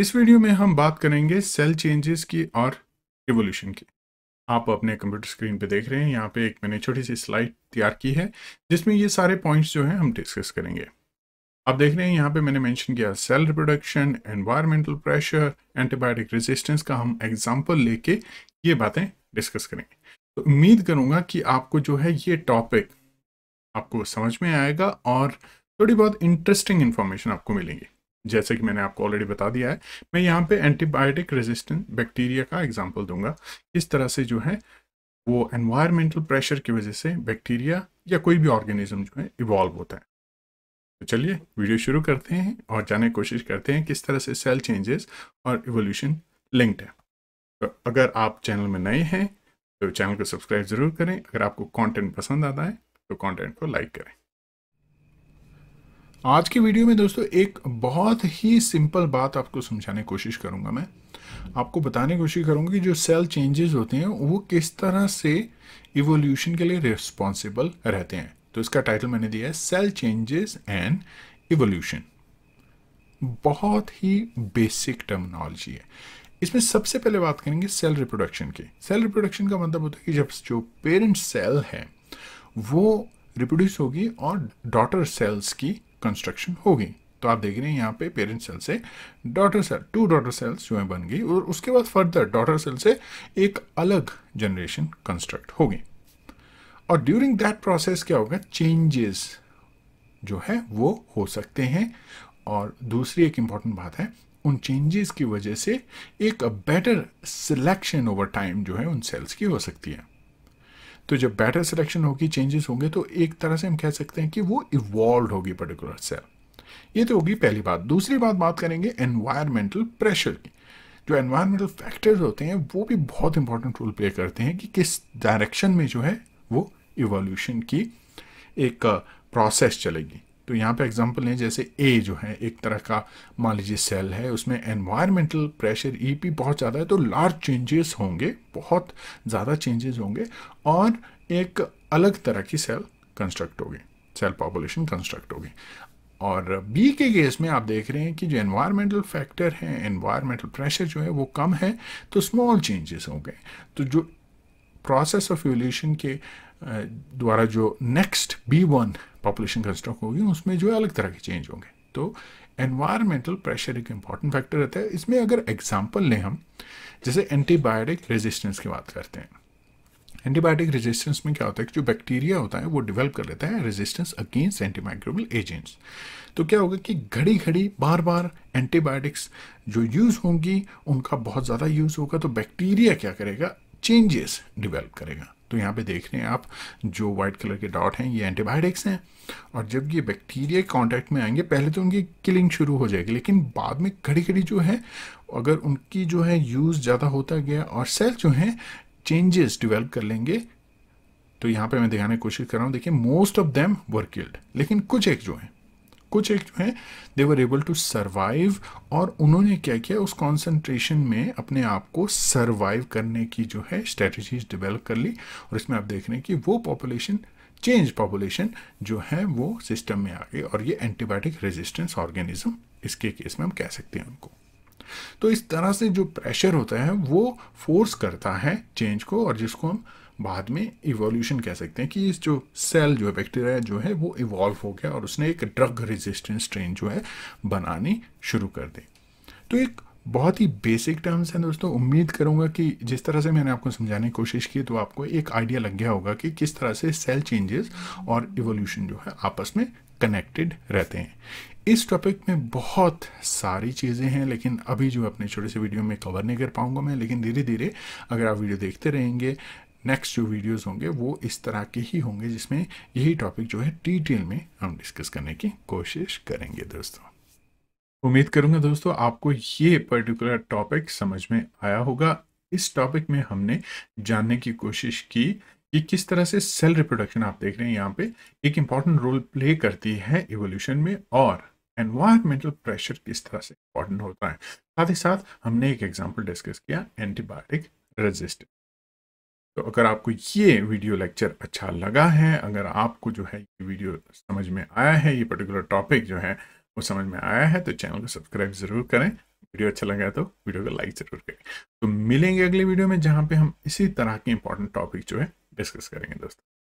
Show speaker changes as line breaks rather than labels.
इस वीडियो में हम बात करेंगे सेल चेंजेस की और रिवोल्यूशन की आप अपने कंप्यूटर स्क्रीन पे देख रहे हैं यहाँ पे एक मैंने छोटी सी स्लाइड तैयार की है जिसमें ये सारे पॉइंट्स जो हैं हम डिस्कस करेंगे आप देख रहे हैं यहाँ पे मैंने मेंशन किया cell reproduction environmental pressure antibiotic resistance का हम एग्जाम्पल लेके ये बातें डिस्कस करेंगे तो उम्मीद करूँगा कि आपको जो है ये टॉपिक आपको समझ में आएगा और थोड़ी बहुत इंटरेस्टिंग इन्फॉर्मेशन आपको मिलेंगी जैसे कि मैंने आपको ऑलरेडी बता दिया है मैं यहाँ पे एंटीबायोटिक रेजिस्टेंट बैक्टीरिया का एग्जाम्पल दूंगा इस तरह से जो है वो एनवायरमेंटल प्रेशर की वजह से बैक्टीरिया या कोई भी ऑर्गेनिज्म जो है इवॉल्व होता है तो चलिए वीडियो शुरू करते हैं और जाने की कोशिश करते हैं किस तरह से सेल चेंजेस और इवोल्यूशन लिंक्ड है तो अगर आप चैनल में नए हैं तो चैनल को सब्सक्राइब ज़रूर करें अगर आपको कॉन्टेंट पसंद आता है तो कॉन्टेंट को लाइक करें आज की वीडियो में दोस्तों एक बहुत ही सिंपल बात आपको समझाने की कोशिश करूंगा मैं आपको बताने की कोशिश करूंगा कि जो सेल चेंजेस होते हैं वो किस तरह से इवोल्यूशन के लिए रिस्पॉन्सिबल रहते हैं तो इसका टाइटल मैंने दिया है सेल चेंजेस एंड इवोल्यूशन बहुत ही बेसिक टर्मिनोलॉजी है इसमें सबसे पहले बात करेंगे सेल रिप्रोडक्शन की सेल रिप्रोडक्शन का मतलब होता है कि जब जो पेरेंट सेल है वो रिप्रोड्यूस होगी और डॉटर सेल्स की कंस्ट्रक्शन होगी तो आप देख रहे हैं यहाँ पे पेरेंट सेल से daughter cell to daughter cells जो है बन गई और उसके बाद फर्दर डॉटर सेल से एक अलग जनरेशन कंस्ट्रक्ट होगी और ड्यूरिंग दैट प्रोसेस क्या होगा चेंजेस जो है वो हो सकते हैं और दूसरी एक इम्पॉर्टेंट बात है उन चेंजेस की वजह से एक बेटर सिलेक्शन ओवर टाइम जो है उन सेल्स की हो सकती है तो जब बेटर सिलेक्शन होगी चेंजेस होंगे तो एक तरह से हम कह सकते हैं कि वो इवॉल्व होगी पर्टिकुलर सेल ये तो होगी पहली बात दूसरी बात बात करेंगे एनवायरमेंटल प्रेशर की जो एनवायरमेंटल फैक्टर्स होते हैं वो भी बहुत इंपॉर्टेंट रोल प्ले करते हैं कि किस डायरेक्शन में जो है वो इवोल्यूशन की एक प्रोसेस uh, चलेगी तो यहाँ पे एग्जांपल हैं जैसे ए जो है एक तरह का मान लीजिए सेल है उसमें एनवायरमेंटल प्रेशर ई पी बहुत ज़्यादा है तो लार्ज चेंजेस होंगे बहुत ज़्यादा चेंजेस होंगे और एक अलग तरह की सेल कंस्ट्रक्ट होगी सेल पॉपुलेशन कंस्ट्रक्ट होगी और बी के केस में आप देख रहे हैं कि जो एनवायरमेंटल फैक्टर है एनवायरमेंटल प्रेशर जो है वो कम है तो स्मॉल चेंजेस होंगे तो जो प्रोसेस ऑफ एवोल्यूशन के द्वारा जो next B one population construct होगी उसमें जो है अलग तरह के चेंज होंगे तो एनवायरमेंटल प्रेशर एक इम्पॉर्टेंट फैक्टर रहता है इसमें अगर एग्जाम्पल लें हम जैसे एंटीबायोटिक रेजिस्टेंस की बात करते हैं एंटीबायोटिक रेजिस्टेंस में क्या होता है कि जो बैक्टीरिया होता है वो डेवलप कर लेता है रेजिस्टेंस अगेंस्ट एंटीमाइक्रोबल एजेंट्स तो क्या होगा कि घड़ी घड़ी बार बार एंटीबायोटिक्स जो यूज़ होंगी उनका बहुत ज़्यादा यूज़ होगा तो बैक्टीरिया क्या करेगा चेंजेस डिवेल्प करेगा तो यहाँ पे देख रहे हैं आप जो वाइट कलर के डॉट हैं ये एंटीबायोटिक्स हैं और जब ये बैक्टीरिया कांटेक्ट में आएंगे पहले तो उनकी किलिंग शुरू हो जाएगी लेकिन बाद में घड़ी घड़ी जो है अगर उनकी जो है यूज़ ज़्यादा होता गया और सेल जो हैं चेंजेस डिवेल्प कर लेंगे तो यहाँ पे मैं दिखाने की कोशिश कर रहा हूँ देखिए मोस्ट ऑफ देम वर्किल्ड लेकिन कुछ एक जो हैं कुछ एक जो है they were able to survive और उन्होंने क्या किया उस कॉन्सेंट्रेशन में अपने आप को सर्वाइव करने की जो है स्ट्रेटजीज डेवलप कर ली और इसमें आप देख रहे हैं कि वो पॉपुलेशन चेंज पॉपुलेशन जो है वो सिस्टम में आ गई और ये एंटीबायोटिक रेजिस्टेंस ऑर्गेनिज्म इसके केस में हम कह सकते हैं उनको तो इस तरह से जो प्रेशर होता है वो फोर्स करता है चेंज को और जिसको हम बाद में इवोल्यूशन कह सकते हैं कि इस जो सेल जो है बैक्टीरिया जो है वो इवॉल्व हो गया और उसने एक ड्रग रेजिस्टेंस स्ट्रेन जो है बनानी शुरू कर दी तो एक बहुत ही बेसिक टर्म्स हैं दोस्तों उम्मीद करूंगा कि जिस तरह से मैंने आपको समझाने की कोशिश की तो आपको एक आइडिया लग गया होगा कि किस तरह से सेल चेंजेस और इवोल्यूशन जो है आपस में कनेक्टेड रहते हैं इस टॉपिक में बहुत सारी चीज़ें हैं लेकिन अभी जो अपने छोटे से वीडियो में कवर नहीं कर पाऊंगा मैं लेकिन धीरे धीरे अगर आप वीडियो देखते रहेंगे नेक्स्ट जो वीडियोस होंगे वो इस तरह के ही होंगे जिसमें यही टॉपिक जो है डिटेल में हम डिस्कस करने की कोशिश करेंगे दोस्तों उम्मीद करूंगा दोस्तों आपको ये पर्टिकुलर टॉपिक समझ में आया होगा इस टॉपिक में हमने जानने की कोशिश की कि किस तरह से सेल रिप्रोडक्शन आप देख रहे हैं यहाँ पे एक इम्पॉर्टेंट रोल प्ले करती है इवोल्यूशन में और एनवायरमेंटल प्रेशर किस तरह से इम्पॉर्टेंट होता है साथ ही साथ हमने एक एग्जाम्पल डिस्कस किया एंटीबायोटिक रेजिस्टेंस तो अगर आपको ये वीडियो लेक्चर अच्छा लगा है अगर आपको जो है ये वीडियो समझ में आया है ये पर्टिकुलर टॉपिक जो है वो समझ में आया है तो चैनल को सब्सक्राइब ज़रूर करें वीडियो अच्छा लगा तो वीडियो को लाइक ज़रूर करें तो मिलेंगे अगले वीडियो में जहाँ पे हम इसी तरह के इंपॉर्टेंट टॉपिक जो है डिस्कस करेंगे दोस्तों